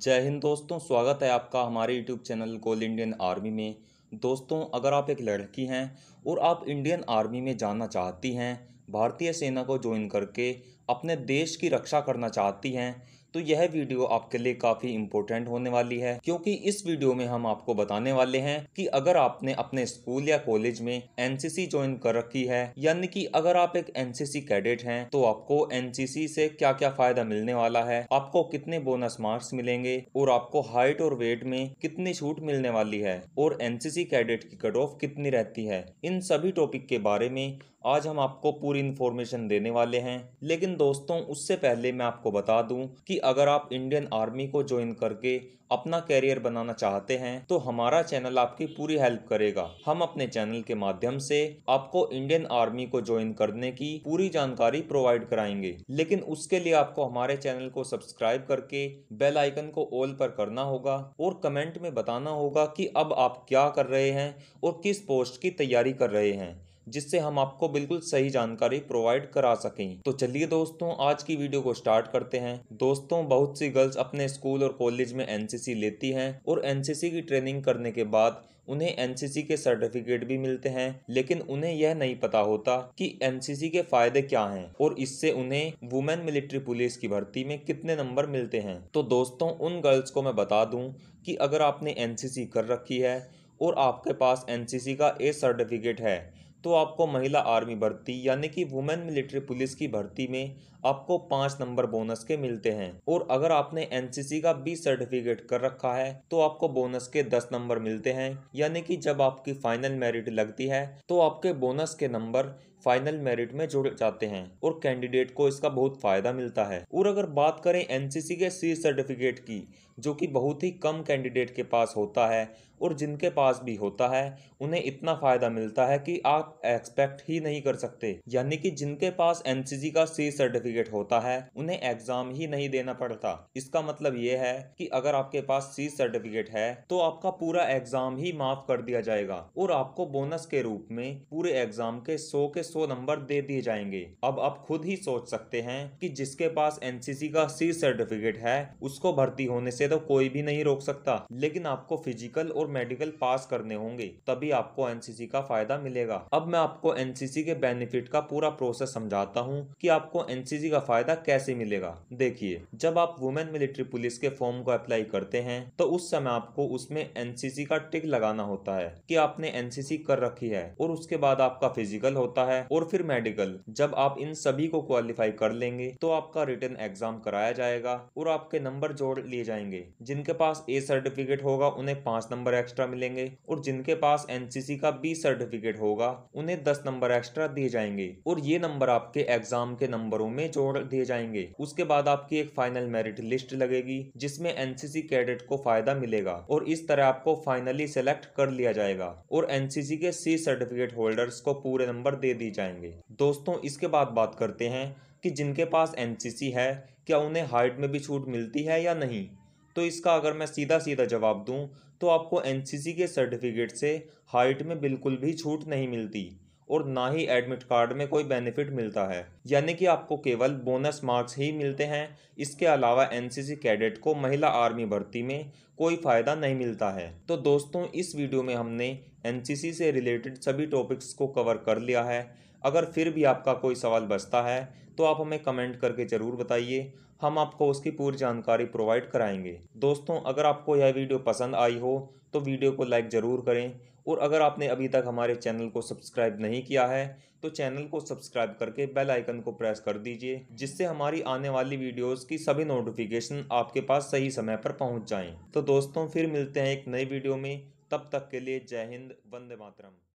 जय हिंद दोस्तों स्वागत है आपका हमारे YouTube channel goal Indian army में दोस्तों अगर आप एक लड़की हैं और आप इंडियन आर्मी में जाना चाहती हैं भारतीय सेना को ज्वाइन करके अपने देश की रक्षा करना चाहती हैं तो यह वीडियो आपके लिए काफ़ी इम्पोर्टेंट होने वाली है क्योंकि इस वीडियो में हम आपको बताने वाले हैं कि अगर आपने अपने स्कूल या कॉलेज में एनसीसी ज्वाइन कर रखी है यानी कि अगर आप एक एनसीसी कैडेट हैं तो आपको एनसीसी से क्या क्या फायदा मिलने वाला है आपको कितने बोनस मार्क्स मिलेंगे और आपको हाइट और वेट में कितनी छूट मिलने वाली है और एनसीसी कैडेट की कट ऑफ कितनी रहती है इन सभी टॉपिक के बारे में आज हम आपको पूरी इन्फॉर्मेशन देने वाले हैं लेकिन दोस्तों उससे पहले मैं आपको बता दूं कि अगर आप इंडियन आर्मी को ज्वाइन करके अपना कैरियर बनाना चाहते हैं तो हमारा चैनल आपकी पूरी हेल्प करेगा हम अपने चैनल के माध्यम से आपको इंडियन आर्मी को ज्वाइन करने की पूरी जानकारी प्रोवाइड कराएंगे लेकिन उसके लिए आपको हमारे चैनल को सब्सक्राइब करके बेल आइकन को ऑल पर करना होगा और कमेंट में बताना होगा कि अब आप क्या कर रहे हैं और किस पोस्ट की तैयारी कर रहे हैं जिससे हम आपको बिल्कुल सही जानकारी प्रोवाइड करा सकें तो चलिए दोस्तों आज की वीडियो को स्टार्ट करते हैं दोस्तों बहुत सी गर्ल्स अपने स्कूल और कॉलेज में एनसीसी लेती हैं और एनसीसी की ट्रेनिंग करने के बाद उन्हें एनसीसी के सर्टिफिकेट भी मिलते हैं लेकिन उन्हें यह नहीं पता होता कि एनसीसी के फायदे क्या हैं और इससे उन्हें वुमेन मिलिट्री पुलिस की भर्ती में कितने नंबर मिलते हैं तो दोस्तों उन गर्ल्स को मैं बता दूं कि अगर आपने एनसीसी कर रखी है और आपके पास एनसीसी का ए सर्टिफिकेट है तो आपको महिला आर्मी भर्ती यानी कि वुमेन मिलिट्री पुलिस की भर्ती में आपको पाँच नंबर बोनस के मिलते हैं और अगर आपने एनसीसी का बी सर्टिफिकेट कर रखा है तो आपको बोनस के दस नंबर मिलते हैं यानी कि जब आपकी फाइनल मेरिट लगती है तो आपके बोनस के नंबर फाइनल मेरिट में जुड़ जाते हैं और कैंडिडेट को इसका बहुत फायदा मिलता है और अगर बात करें एनसीसी के सी सर्टिफिकेट की जो कि बहुत ही कम कैंडिडेट के पास होता है और जिनके पास भी होता है उन्हें इतना फ़ायदा मिलता है कि आप एक्सपेक्ट ही नहीं कर सकते यानी कि जिनके पास एनसीसी का सी सर्टिफिकेट होता है उन्हें एग्ज़ाम ही नहीं देना पड़ता इसका मतलब ये है कि अगर आपके पास सी सर्टिफिकेट है तो आपका पूरा एग्ज़ाम ही माफ़ कर दिया जाएगा और आपको बोनस के रूप में पूरे एग्ज़ाम के सौ के 100 नंबर दे दिए जाएंगे अब आप खुद ही सोच सकते हैं कि जिसके पास एनसीसी का सी सर्टिफिकेट है उसको भर्ती होने से तो कोई भी नहीं रोक सकता लेकिन आपको फिजिकल और मेडिकल पास करने होंगे तभी आपको एनसीसी का फायदा मिलेगा अब मैं आपको एनसीसी के बेनिफिट का पूरा प्रोसेस समझाता हूँ की आपको एनसीसी का फायदा कैसे मिलेगा देखिए जब आप वुमेन मिलिट्री पुलिस के फॉर्म को अप्लाई करते हैं तो उस समय आपको उसमें एनसीसी का टिक लगाना होता है कि आपने एनसीसी कर रखी है और उसके बाद आपका फिजिकल होता है है और फिर मेडिकल जब आप इन सभी को क्वालिफाई कर लेंगे तो आपका रिटर्न एग्जाम कराया जाएगा और आपके नंबर जोड़ लिए जाएंगे जिनके पास ए सर्टिफिकेट होगा उन्हें पांच नंबर एक्स्ट्रा मिलेंगे और जिनके पास एनसीसी का बी सर्टिफिकेट होगा उन्हें दस नंबर एक्स्ट्रा दिए जाएंगे और ये नंबर आपके एग्जाम के नंबरों में जोड़ दिए जाएंगे उसके बाद आपकी एक फाइनल मेरिट लिस्ट लगेगी जिसमें एनसीसी कैडेट को फायदा मिलेगा और इस तरह आपको फाइनली सेलेक्ट कर लिया जाएगा और एनसीसी के सी सर्टिफिकेट होल्डर्स को पूरे नंबर दे दिए जाएंगे दोस्तों इसके बाद बात करते हैं कि जिनके पास एनसीसी है क्या उन्हें हाइट में भी छूट मिलती है या नहीं तो इसका अगर मैं सीधा सीधा जवाब दूं तो आपको एनसीसी के सर्टिफिकेट से हाइट में बिल्कुल भी छूट नहीं मिलती और ना ही एडमिट कार्ड में कोई बेनिफिट मिलता है यानी कि आपको केवल बोनस मार्क्स ही मिलते हैं इसके अलावा एनसीसी कैडेट को महिला आर्मी भर्ती में कोई फ़ायदा नहीं मिलता है तो दोस्तों इस वीडियो में हमने एनसीसी से रिलेटेड सभी टॉपिक्स को कवर कर लिया है अगर फिर भी आपका कोई सवाल बचता है तो आप हमें कमेंट करके ज़रूर बताइए हम आपको उसकी पूरी जानकारी प्रोवाइड कराएंगे दोस्तों अगर आपको यह वीडियो पसंद आई हो तो वीडियो को लाइक ज़रूर करें और अगर आपने अभी तक हमारे चैनल को सब्सक्राइब नहीं किया है तो चैनल को सब्सक्राइब करके बेल आइकन को प्रेस कर दीजिए जिससे हमारी आने वाली वीडियोस की सभी नोटिफिकेशन आपके पास सही समय पर पहुंच जाएं। तो दोस्तों फिर मिलते हैं एक नई वीडियो में तब तक के लिए जय हिंद वंदे मातरम